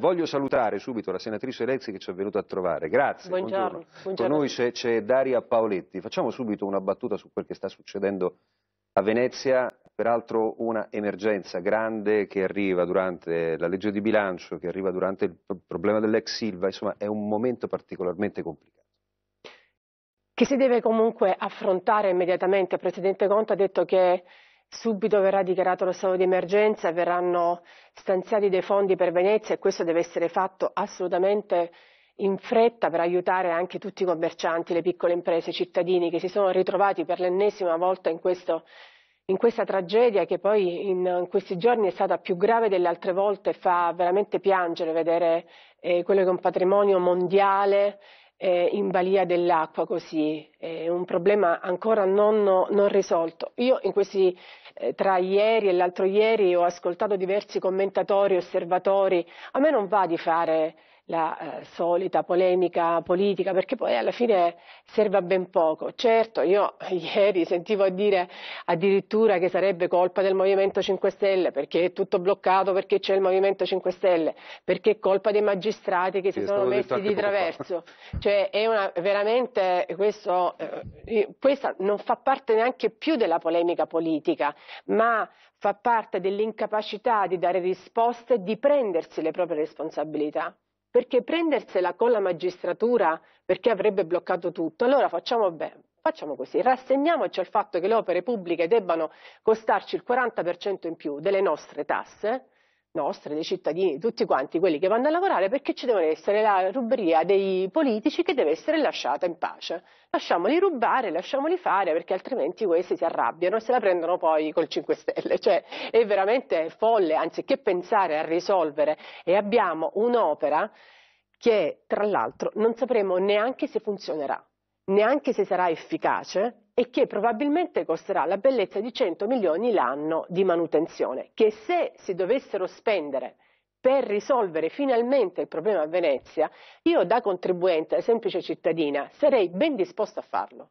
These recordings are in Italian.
Voglio salutare subito la senatrice Lezzi che ci è venuta a trovare. Grazie. Buongiorno. buongiorno. buongiorno. Con noi c'è Daria Paoletti. Facciamo subito una battuta su quel che sta succedendo a Venezia. Peraltro una emergenza grande che arriva durante la legge di bilancio, che arriva durante il problema dell'ex Silva. Insomma, è un momento particolarmente complicato che si deve comunque affrontare immediatamente. Il Presidente Conte ha detto che subito verrà dichiarato lo stato di emergenza, verranno stanziati dei fondi per Venezia e questo deve essere fatto assolutamente in fretta per aiutare anche tutti i commercianti, le piccole imprese, i cittadini che si sono ritrovati per l'ennesima volta in, questo, in questa tragedia che poi in, in, questi giorni è stata più grave delle altre volte, e fa veramente piangere vedere eh, quello che è un patrimonio mondiale eh, in balia dell'acqua così, è un problema ancora non, non risolto. Io in questi, eh, tra ieri e l'altro ieri ho ascoltato diversi commentatori, osservatori, a me non va di fare la eh, solita polemica politica, perché poi alla fine serve a ben poco. Certo, io ieri sentivo dire addirittura che sarebbe colpa del Movimento 5 Stelle, perché è tutto bloccato, perché c'è il Movimento 5 Stelle, perché è colpa dei magistrati che si, si sono messi di traverso. Cioè, una, veramente questo, eh, questa non fa parte neanche più della polemica politica, ma fa parte dell'incapacità di dare risposte e di prendersi le proprie responsabilità perché prendersela con la magistratura perché avrebbe bloccato tutto, allora facciamo bene. Facciamo così, rassegniamoci al fatto che le opere pubbliche debbano costarci il 40% in più delle nostre tasse, nostre, dei cittadini, tutti quanti quelli che vanno a lavorare, perché ci deve essere la ruberia dei politici che deve essere lasciata in pace. Lasciamoli rubare, lasciamoli fare, perché altrimenti questi si arrabbiano e se la prendono poi col 5 Stelle. Cioè, è veramente folle, anziché pensare a risolvere. E abbiamo un'opera che, tra l'altro, non sapremo neanche se funzionerà, neanche se sarà efficace, e che probabilmente costerà la bellezza di 100 milioni l'anno di manutenzione, che se si dovessero spendere per risolvere finalmente il problema a Venezia, io da contribuente, da semplice cittadina, sarei ben disposto a farlo.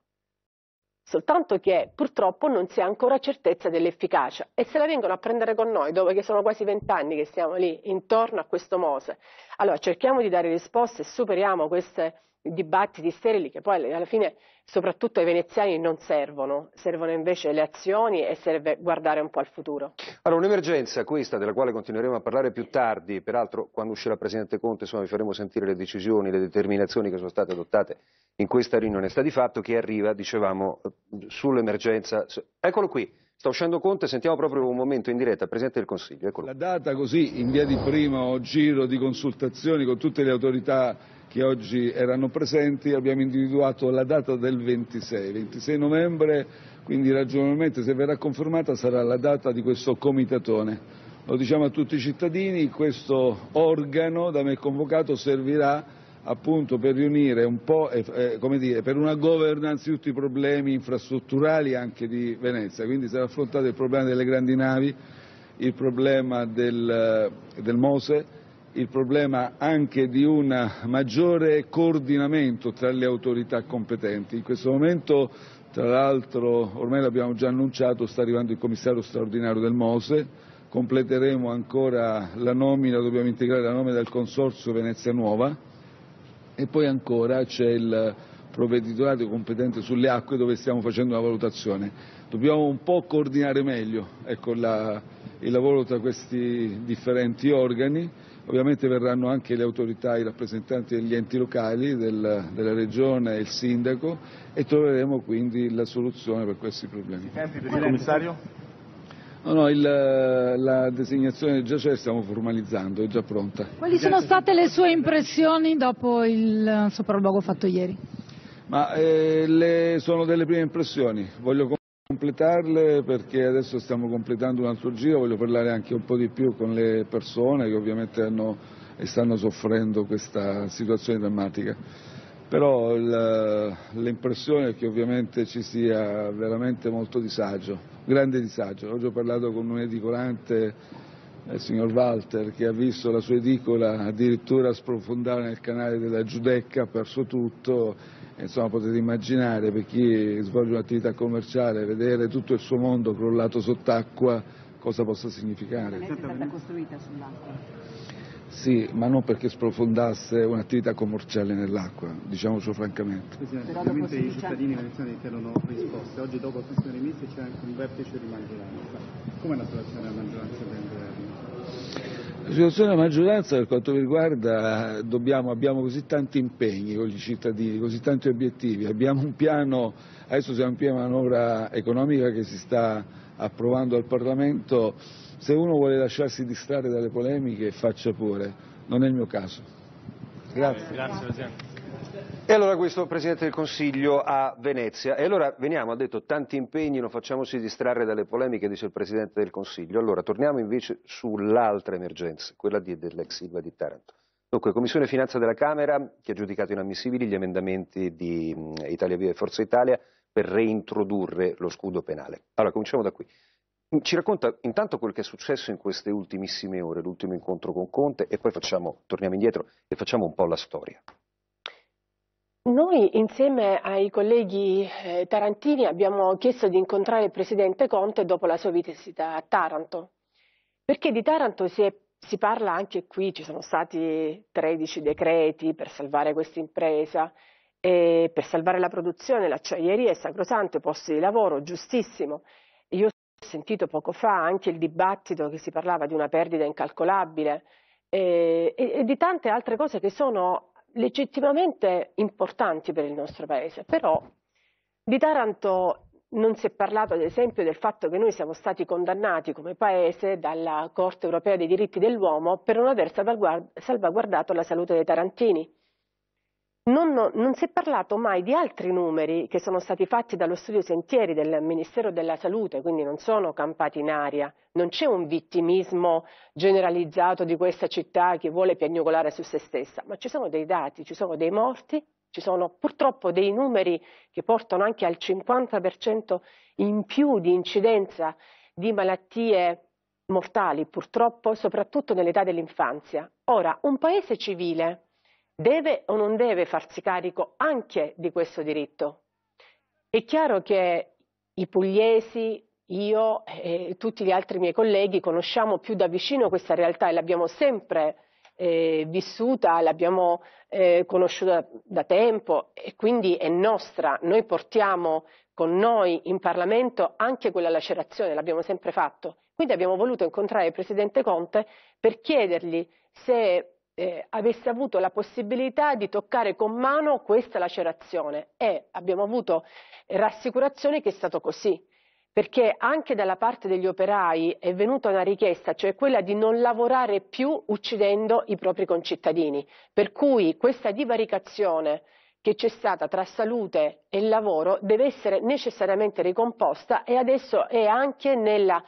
Soltanto che purtroppo non si ha ancora certezza dell'efficacia e se la vengono a prendere con noi, dove che sono quasi vent'anni che stiamo lì intorno a questo Mose. Allora cerchiamo di dare risposte e superiamo queste dibattiti sterili che poi alla fine soprattutto ai veneziani non servono, servono invece le azioni e serve guardare un po' al futuro. Allora un'emergenza questa della quale continueremo a parlare più tardi, peraltro quando uscirà il Presidente Conte insomma, vi faremo sentire le decisioni, le determinazioni che sono state adottate in questa riunione, sta di fatto che arriva, dicevamo, sull'emergenza, eccolo qui, Sta uscendo Conte, sentiamo proprio un momento in diretta, Presidente del Consiglio. Eccolo. La data così, in via di primo giro di consultazioni con tutte le autorità che oggi erano presenti, abbiamo individuato la data del 26, 26 novembre, quindi ragionalmente se verrà confermata sarà la data di questo comitatone. Lo diciamo a tutti i cittadini, questo organo da me convocato servirà appunto per riunire un po' e, eh, eh, come dire, per una governance di tutti i problemi infrastrutturali anche di Venezia, quindi sarà affrontato il problema delle grandi navi, il problema del, eh, del Mose, il problema anche di un maggiore coordinamento tra le autorità competenti. In questo momento, tra l'altro, ormai l'abbiamo già annunciato, sta arrivando il commissario straordinario del Mose, completeremo ancora la nomina, dobbiamo integrare la nomina del Consorzio Venezia Nuova, e poi ancora c'è il provveditorato competente sulle acque dove stiamo facendo una valutazione. Dobbiamo un po' coordinare meglio ecco, la, il lavoro tra questi differenti organi, ovviamente verranno anche le autorità, i rappresentanti degli enti locali, del, della regione, e il sindaco e troveremo quindi la soluzione per questi problemi. Senti, No, no, il, eh, la designazione già c'è, stiamo formalizzando, è già pronta. Quali sono state le sue impressioni dopo il eh, sopralluogo fatto ieri? Ma, eh, le, sono delle prime impressioni, voglio completarle perché adesso stiamo completando un altro giro, voglio parlare anche un po' di più con le persone che ovviamente hanno e stanno soffrendo questa situazione drammatica. Però eh, l'impressione è che ovviamente ci sia veramente molto disagio grande disagio. Oggi ho parlato con un edicolante, il eh, signor Walter, che ha visto la sua edicola addirittura sprofondare nel canale della Giudecca, ha perso tutto. Insomma, potete immaginare per chi svolge un'attività commerciale, vedere tutto il suo mondo crollato sott'acqua, cosa possa significare. Non è stata costruita sull'acqua? Sì, ma non perché sprofondasse un'attività commerciale nell'acqua, diciamocelo francamente. Presidente, ovviamente i cittadini veneziani chiedono risposte. Oggi dopo il questione dei Ministri c'è anche un vertice di maggioranza. Com'è la situazione della maggioranza del governo? La situazione della maggioranza per quanto mi riguarda dobbiamo, abbiamo così tanti impegni con i cittadini, così tanti obiettivi, abbiamo un piano, adesso siamo in piena manovra economica che si sta approvando al Parlamento se uno vuole lasciarsi distrarre dalle polemiche faccia pure, non è il mio caso. Grazie. Eh, grazie Presidente. e allora questo Presidente del Consiglio a Venezia. E allora veniamo, ha detto tanti impegni, non facciamoci distrarre dalle polemiche, dice il Presidente del Consiglio. Allora torniamo invece sull'altra emergenza, quella dell'ex Silva di Taranto. Dunque, Commissione Finanza della Camera che ha giudicato inammissibili gli emendamenti di Italia Viva e Forza Italia per reintrodurre lo scudo penale. Allora, cominciamo da qui. Mm, ci racconta intanto quel che è successo in queste ultimissime ore, l'ultimo incontro con Conte e poi facciamo, torniamo indietro e facciamo un po' la storia. Noi insieme ai colleghi eh, tarantini abbiamo chiesto di incontrare il presidente Conte dopo la sua visita a Taranto, perché di Taranto si, è, si parla anche qui, ci sono stati 13 decreti per salvare questa impresa, eh, per salvare la produzione, l'acciaieria è sacrosanto, posti di lavoro, giustissimo sentito poco fa anche il dibattito che si parlava di una perdita incalcolabile e, eh, e, e di tante altre cose che sono legittimamente importanti per il nostro paese, però di Taranto non si è parlato ad esempio del fatto che noi siamo stati condannati come Paese dalla Corte europea dei diritti dell'uomo per non aver salvaguardato la salute dei tarantini non, non, si è parlato mai di altri numeri che sono stati fatti dallo studio Sentieri del Ministero della Salute, quindi non sono campati in aria, non c'è un vittimismo generalizzato di questa città che vuole piagnucolare su se stessa, ma ci sono dei dati, ci sono dei morti, ci sono purtroppo dei numeri che portano anche al 50% in più di incidenza di malattie mortali, purtroppo, soprattutto nell'età dell'infanzia. Ora, un paese civile deve o non deve farsi carico anche di questo diritto. È chiaro che i pugliesi, io e tutti gli altri miei colleghi conosciamo più da vicino questa realtà e l'abbiamo sempre eh, vissuta, l'abbiamo eh, conosciuta da tempo e quindi è nostra. Noi portiamo con noi in Parlamento anche quella lacerazione, l'abbiamo sempre fatto. Quindi abbiamo voluto incontrare il Presidente Conte per chiedergli se eh, avesse avuto la possibilità di toccare con mano questa lacerazione e abbiamo avuto rassicurazioni che è stato così perché anche dalla parte degli operai è venuta una richiesta, cioè quella di non lavorare più uccidendo i propri concittadini. Per cui questa divaricazione che c'è stata tra salute e lavoro deve essere necessariamente ricomposta e adesso è anche nella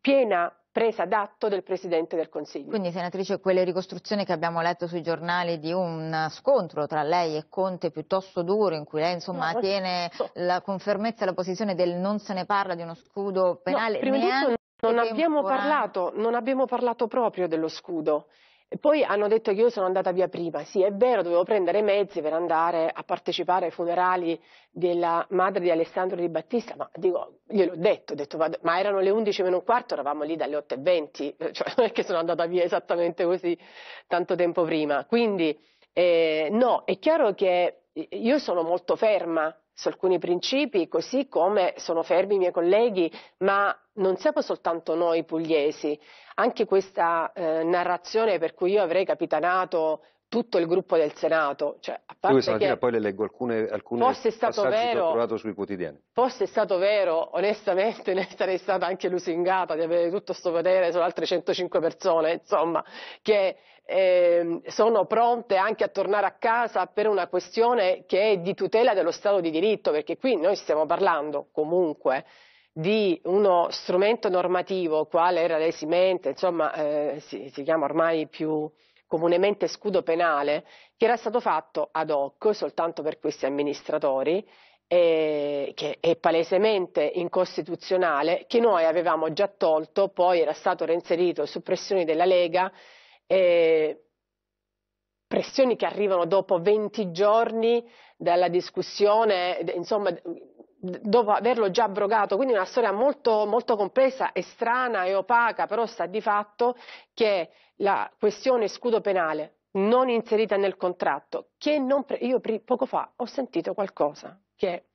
piena presa d'atto del Presidente del Consiglio. Quindi, senatrice, quelle ricostruzioni che abbiamo letto sui giornali di un scontro tra lei e Conte piuttosto duro, in cui lei insomma no, tiene so. la, con fermezza la posizione del non se ne parla di uno scudo penale. No, non abbiamo, parlato, non abbiamo parlato proprio dello scudo poi hanno detto che io sono andata via prima, sì è vero, dovevo prendere i mezzi per andare a partecipare ai funerali della madre di Alessandro Di Battista, ma dico, gliel'ho detto, ho detto vado, ma erano le 11 meno un quarto, eravamo lì dalle 8.20, cioè non è che sono andata via esattamente così tanto tempo prima. Quindi eh, no, è chiaro che io sono molto ferma su alcuni principi, così come sono fermi i miei colleghi, ma non siamo soltanto noi pugliesi. Anche questa eh, narrazione per cui io avrei capitanato tutto il gruppo del Senato. Cioè, a parte Io stamattina poi le leggo alcune, alcune fosse stato vero, sui quotidiani. Fosse stato vero, onestamente ne sarei stata anche lusingata di avere tutto questo potere su altre 105 persone, insomma, che eh, sono pronte anche a tornare a casa per una questione che è di tutela dello Stato di diritto, perché qui noi stiamo parlando comunque di uno strumento normativo, quale era l'esimente, insomma, eh, si, si chiama ormai più comunemente scudo penale, che era stato fatto ad hoc soltanto per questi amministratori, eh, che è palesemente incostituzionale, che noi avevamo già tolto, poi era stato reinserito su pressioni della Lega, eh, pressioni che arrivano dopo 20 giorni dalla discussione, insomma dopo averlo già abrogato, quindi una storia molto, molto complessa e strana e opaca, però sta di fatto che la questione scudo penale non inserita nel contratto, che non pre- io poco fa ho sentito qualcosa che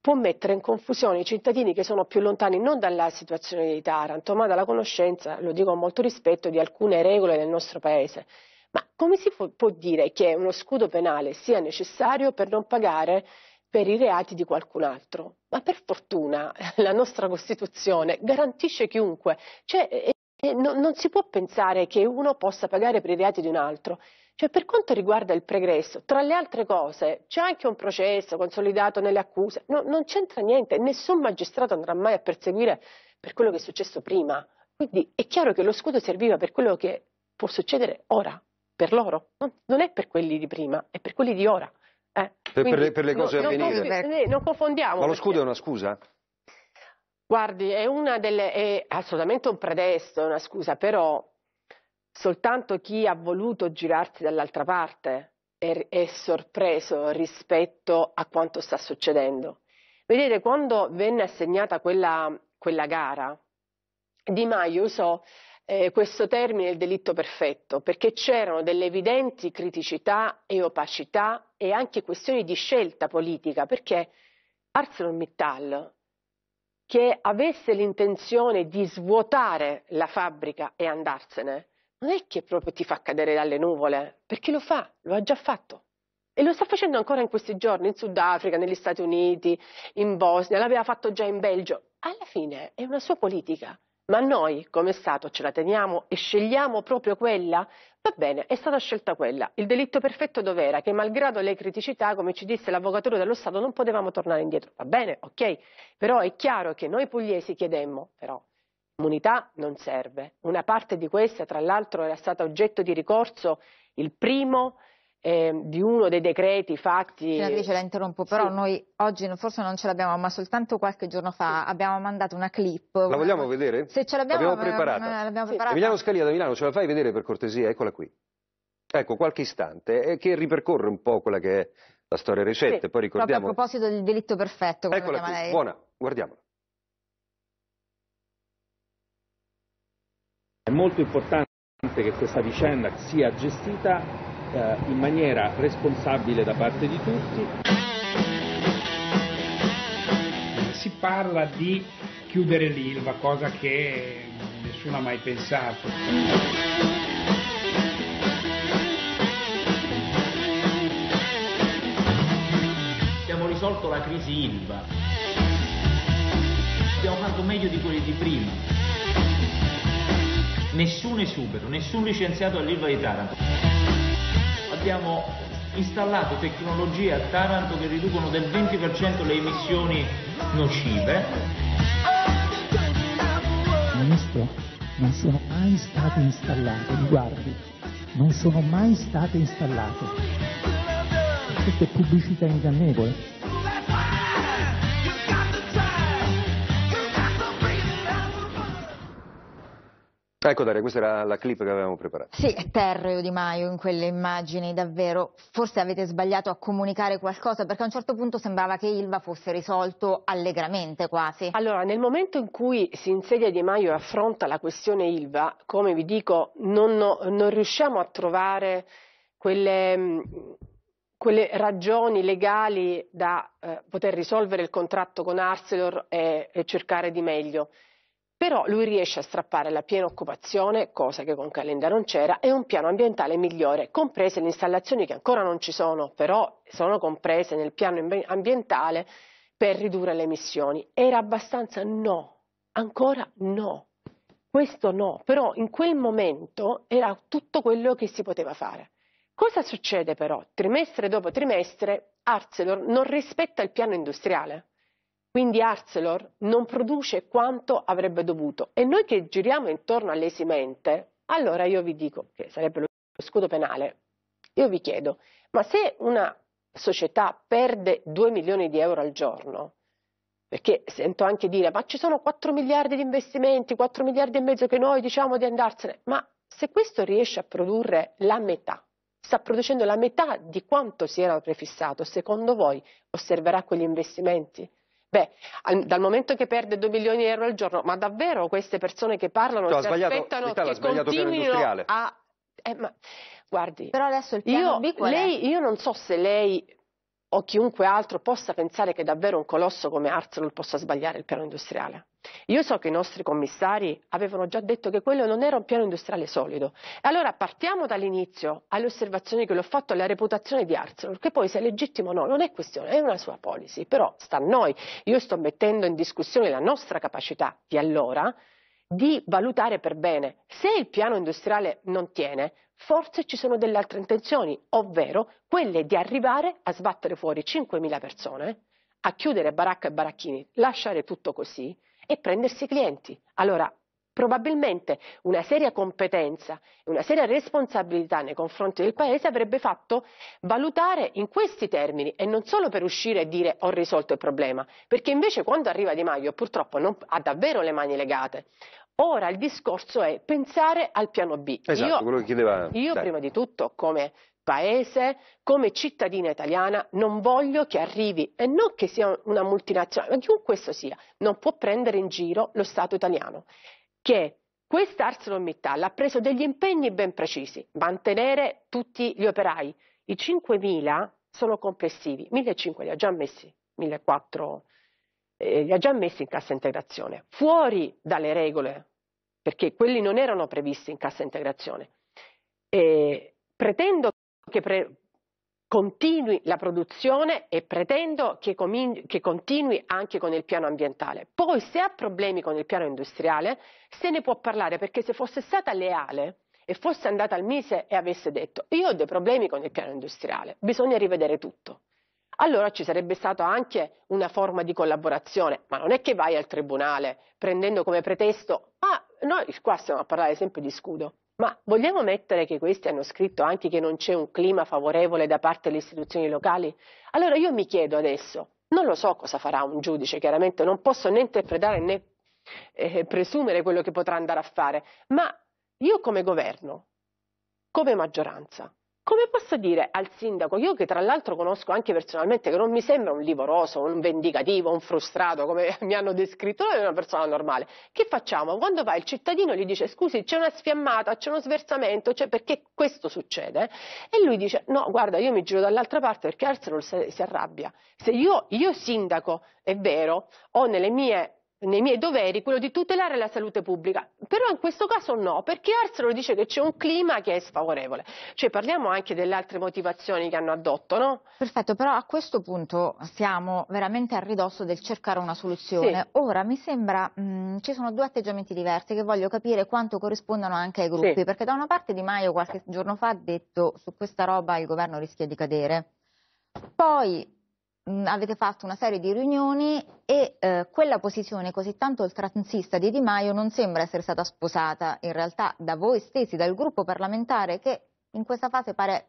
può mettere in confusione i cittadini che sono più lontani non dalla situazione di Taranto, ma dalla conoscenza, lo dico con molto rispetto, di alcune regole del nostro Paese. Ma come si può dire che uno scudo penale sia necessario per non pagare per i reati di qualcun altro. Ma per fortuna la nostra Costituzione garantisce chiunque. Cioè, e non, non si può pensare che uno possa pagare per i reati di un altro. Cioè, per quanto riguarda il pregresso, tra le altre cose, c'è anche un processo consolidato nelle accuse, no, non c'entra niente, nessun magistrato andrà mai a perseguire per quello che è successo prima. Quindi è chiaro che lo scudo serviva per quello che può succedere ora, per loro, non è per quelli di prima, è per quelli di ora. Eh, per, le, per, le, cose no, a venire. Non, conf- non confondiamo. Ma lo perché... scudo è una scusa? Guardi, è, delle, è assolutamente un pretesto, è una scusa, però soltanto chi ha voluto girarsi dall'altra parte è, è sorpreso rispetto a quanto sta succedendo. Vedete, quando venne assegnata quella, quella gara, Di Maio usò eh, questo termine il delitto perfetto, perché c'erano delle evidenti criticità e opacità e anche questioni di scelta politica, perché ArcelorMittal, che avesse l'intenzione di svuotare la fabbrica e andarsene, non è che proprio ti fa cadere dalle nuvole, perché lo fa, lo ha già fatto. E lo sta facendo ancora in questi giorni, in Sudafrica, negli Stati Uniti, in Bosnia, l'aveva fatto già in Belgio. Alla fine è una sua politica. Ma noi come Stato ce la teniamo e scegliamo proprio quella? Va bene, è stata scelta quella. Il delitto perfetto dov'era? Che malgrado le criticità, come ci disse l'avvocatura dello Stato, non potevamo tornare indietro. Va bene, ok, però è chiaro che noi pugliesi chiedemmo, però, immunità non serve. Una parte di questa, tra l'altro, era stata oggetto di ricorso il primo eh, di uno dei decreti fatti... Senatrice, la interrompo, però sì. noi oggi forse non ce l'abbiamo, ma soltanto qualche giorno fa sì. abbiamo mandato una clip. La vogliamo vedere? Se ce l'abbiamo, l'abbiamo eh, preparata. Eh, l'abbiamo sì. Emiliano Scalia da Milano, ce la fai vedere per cortesia? Eccola qui. Ecco, qualche istante, eh, che ripercorre un po' quella che è la storia recente, poi ricordiamo... Proprio a proposito del delitto perfetto, Eccola qui, lei. buona, guardiamola. È molto importante che questa vicenda sia gestita eh, in maniera responsabile da parte di tutti. Si parla di chiudere l'ILVA, cosa che nessuno ha mai pensato. Abbiamo risolto la crisi ILVA, abbiamo fatto meglio di quelli di prima. Nessun esubero, nessun licenziato all'ILVA di Taranto abbiamo installato tecnologie a Taranto che riducono del 20% le emissioni nocive. Ministro, non sono mai state installate, mi guardi, non sono mai state installate. Questa è pubblicità ingannevole. Ecco Daria, questa era la clip che avevamo preparato. Sì, è terreo Di Maio in quelle immagini, davvero. Forse avete sbagliato a comunicare qualcosa, perché a un certo punto sembrava che Ilva fosse risolto allegramente quasi. Allora, nel momento in cui si insedia Di Maio e affronta la questione Ilva, come vi dico, non, non riusciamo a trovare quelle, mm, quelle ragioni legali da eh, poter risolvere il contratto con Arcelor e, e cercare di meglio però lui riesce a strappare la piena occupazione, cosa che con Calenda non c'era, e un piano ambientale migliore, comprese le installazioni che ancora non ci sono, però sono comprese nel piano ambientale per ridurre le emissioni. Era abbastanza no, ancora no, questo no, però in quel momento era tutto quello che si poteva fare. Cosa succede però? Trimestre dopo trimestre Arcelor non rispetta il piano industriale quindi Arcelor non produce quanto avrebbe dovuto. E noi che giriamo intorno all'esimente, allora io vi dico che sarebbe lo scudo penale. Io vi chiedo, ma se una società perde 2 milioni di euro al giorno, perché sento anche dire, ma ci sono 4 miliardi di investimenti, 4 miliardi e mezzo che noi diciamo di andarsene, ma se questo riesce a produrre la metà, sta producendo la metà di quanto si era prefissato, secondo voi osserverà quegli investimenti? Beh, al, dal momento che perde 2 milioni di euro al giorno, ma davvero queste persone che parlano cioè, si aspettano che continuino a... Eh, ma, guardi, Però adesso il piano io, B Lei, io non so se lei o chiunque altro possa pensare che davvero un colosso come Arcelor possa sbagliare il piano industriale. Io so che i nostri commissari avevano già detto che quello non era un piano industriale solido. E allora partiamo dall'inizio alle osservazioni che l'ho fatto alla reputazione di Arcelor, che poi se è legittimo o no non è questione, è una sua policy, però sta a noi. Io sto mettendo in discussione la nostra capacità di allora di valutare per bene. Se il piano industriale non tiene, forse ci sono delle altre intenzioni, ovvero quelle di arrivare a sbattere fuori 5.000 persone, a chiudere baracca e baracchini, lasciare tutto così e prendersi i clienti. Allora, probabilmente una seria competenza e una seria responsabilità nei confronti del Paese avrebbe fatto valutare in questi termini e non solo per uscire e dire ho risolto il problema, perché invece quando arriva Di Maio purtroppo non, ha davvero le mani legate, Ora il discorso è pensare al piano B. Esatto, io, quello che chiedeva. Io Dai. prima di tutto come paese, come cittadina italiana, non voglio che arrivi, e non che sia una multinazionale, ma chiunque questo sia, non può prendere in giro lo Stato italiano, che questa ArcelorMittal ha preso degli impegni ben precisi, mantenere tutti gli operai. I 5.000 sono complessivi, 1.500 li ha già messi, 1.400 eh, li ha già messi in cassa integrazione, fuori dalle regole perché quelli non erano previsti in cassa integrazione. E pretendo che pre continui la produzione e pretendo che, che, continui anche con il piano ambientale. Poi se ha problemi con il piano industriale se ne può parlare perché se fosse stata leale e fosse andata al Mise e avesse detto io ho dei problemi con il piano industriale, bisogna rivedere tutto. Allora ci sarebbe stata anche una forma di collaborazione, ma non è che vai al tribunale prendendo come pretesto ah, noi qua stiamo a parlare sempre di scudo, ma vogliamo mettere che questi hanno scritto anche che non c'è un clima favorevole da parte delle istituzioni locali? Allora io mi chiedo adesso, non lo so cosa farà un giudice, chiaramente non posso né interpretare né eh, presumere quello che potrà andare a fare, ma io come governo, come maggioranza, come posso dire al sindaco, io che tra l'altro conosco anche personalmente, che non mi sembra un livoroso, un vendicativo, un frustrato, come mi hanno descritto, è una persona normale, che facciamo? Quando va il cittadino gli dice scusi c'è una sfiammata, c'è uno sversamento, cioè perché questo succede? E lui dice no guarda io mi giro dall'altra parte perché Arsenal si arrabbia. Se io, io sindaco, è vero, ho nelle mie nei miei doveri quello di tutelare la salute pubblica, però in questo caso no, perché Arcelor dice che c'è un clima che è sfavorevole, cioè parliamo anche delle altre motivazioni che hanno addotto, no? Perfetto, però a questo punto siamo veramente a ridosso del cercare una soluzione, sì. ora mi sembra mh, mm, ci sono due atteggiamenti diversi che voglio capire quanto corrispondano anche ai gruppi, sì. perché da una parte Di Maio qualche giorno fa ha detto su questa roba il governo rischia di cadere, poi mh, mm, avete fatto una serie di riunioni e eh, quella posizione così tanto oltranzista di Di Maio non sembra essere stata sposata in realtà da voi stessi, dal gruppo parlamentare che in questa fase pare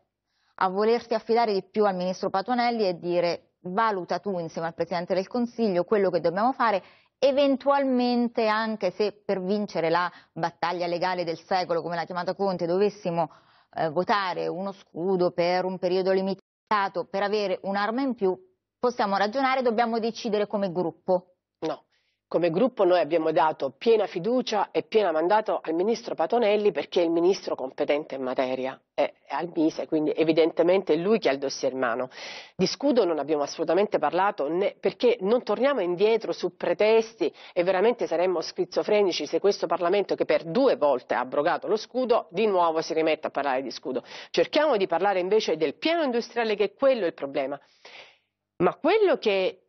a volersi affidare di più al ministro Patonelli e dire valuta tu insieme al Presidente del Consiglio quello che dobbiamo fare, eventualmente anche se per vincere la battaglia legale del secolo, come l'ha chiamata Conte, dovessimo eh, votare uno scudo per un periodo limitato, per avere un'arma in più, possiamo ragionare, dobbiamo decidere come gruppo. No, come gruppo noi abbiamo dato piena fiducia e pieno mandato al ministro Patonelli perché è il ministro competente in materia, è, è al Mise, quindi evidentemente è lui che ha il dossier in mano. Di scudo non abbiamo assolutamente parlato né, perché non torniamo indietro su pretesti e veramente saremmo schizofrenici se questo Parlamento che per due volte ha abrogato lo scudo di nuovo si rimette a parlare di scudo. Cerchiamo di parlare invece del piano industriale che è quello il problema. Ma quello che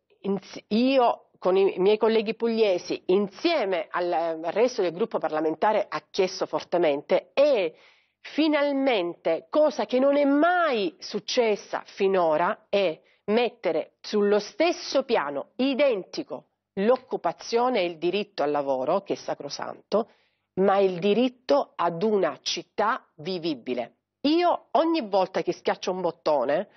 io con i miei colleghi pugliesi insieme al resto del gruppo parlamentare ha chiesto fortemente è finalmente cosa che non è mai successa finora è mettere sullo stesso piano identico l'occupazione e il diritto al lavoro, che è sacrosanto, ma il diritto ad una città vivibile. Io ogni volta che schiaccio un bottone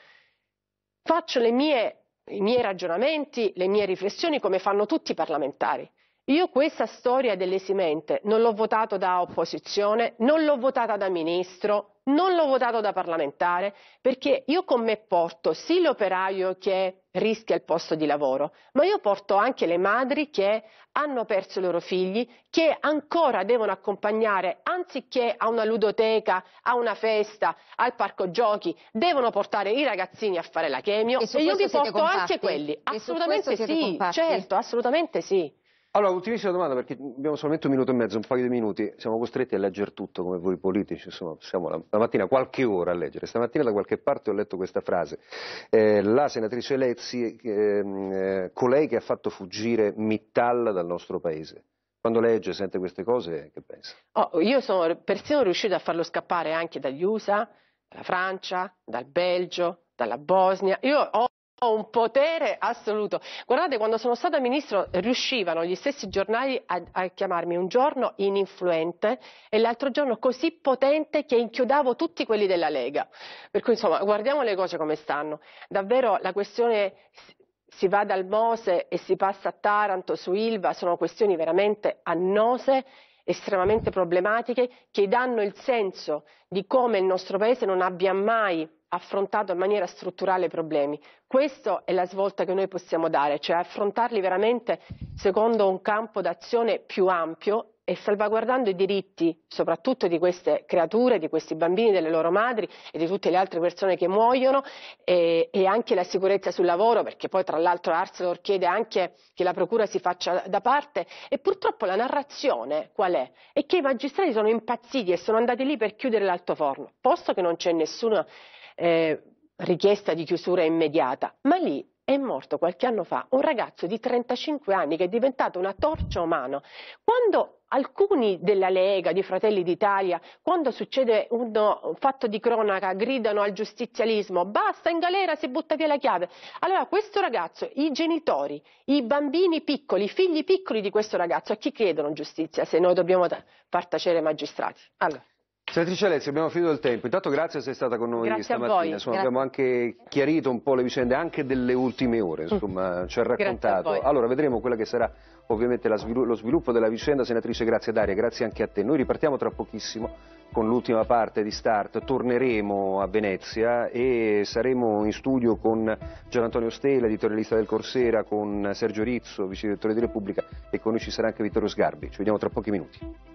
faccio le mie i miei ragionamenti, le mie riflessioni come fanno tutti i parlamentari. Io questa storia dell'esimente non l'ho votato da opposizione, non l'ho votata da ministro, non l'ho votato da parlamentare, perché io con me porto sì l'operaio che rischia il posto di lavoro, ma io porto anche le madri che hanno perso i loro figli, che ancora devono accompagnare, anziché a una ludoteca, a una festa, al parco giochi, devono portare i ragazzini a fare la chemio e, e io li porto anche quelli. Assolutamente sì, compatti? certo, assolutamente sì. Allora, ultimissima domanda, perché abbiamo solamente un minuto e mezzo, un paio di minuti, siamo costretti a leggere tutto come voi politici, insomma, siamo la, la mattina qualche ora a leggere. Stamattina da qualche parte ho letto questa frase, eh, la senatrice Lezzi, eh, eh, colei che ha fatto fuggire Mittal dal nostro paese. Quando legge, sente queste cose, che pensa? Oh, io sono persino riuscita a farlo scappare anche dagli USA, dalla Francia, dal Belgio, dalla Bosnia. Io ho ho un potere assoluto. Guardate, quando sono stata ministro riuscivano gli stessi giornali a, a chiamarmi un giorno ininfluente e l'altro giorno così potente che inchiodavo tutti quelli della Lega. Per cui insomma, guardiamo le cose come stanno. Davvero la questione si va dal Mose e si passa a Taranto, su Ilva, sono questioni veramente annose estremamente problematiche che danno il senso di come il nostro paese non abbia mai affrontato in maniera strutturale i problemi. Questa è la svolta che noi possiamo dare, cioè affrontarli veramente secondo un campo d'azione più ampio e salvaguardando i diritti soprattutto di queste creature, di questi bambini, delle loro madri e di tutte le altre persone che muoiono e, e anche la sicurezza sul lavoro perché poi tra l'altro Arcelor chiede anche che la procura si faccia da parte e purtroppo la narrazione qual è? È che i magistrati sono impazziti e sono andati lì per chiudere l'altoforno, posto che non c'è nessuna eh, richiesta di chiusura immediata, ma lì è morto qualche anno fa un ragazzo di 35 anni che è diventato una torcia umana. Quando alcuni della Lega, di Fratelli d'Italia, quando succede un fatto di cronaca, gridano al giustizialismo, basta in galera, si butta via la chiave. Allora questo ragazzo, i genitori, i bambini piccoli, i figli piccoli di questo ragazzo, a chi chiedono giustizia se noi dobbiamo far tacere i magistrati? Allora. Senatrice Lezzi, abbiamo finito il tempo. Intanto grazie se è stata con noi grazie stamattina. Insomma, abbiamo anche chiarito un po' le vicende anche delle ultime ore, mm. insomma, ci ha raccontato. Allora vedremo quella che sarà ovviamente svilu lo sviluppo della vicenda. Senatrice, grazie Daria, grazie anche a te. Noi ripartiamo tra pochissimo con l'ultima parte di Start. Torneremo a Venezia e saremo in studio con Gian Antonio Stella, editorialista del Corsera, con Sergio Rizzo, vice direttore di Repubblica e con noi ci sarà anche Vittorio Sgarbi. Ci vediamo tra pochi minuti.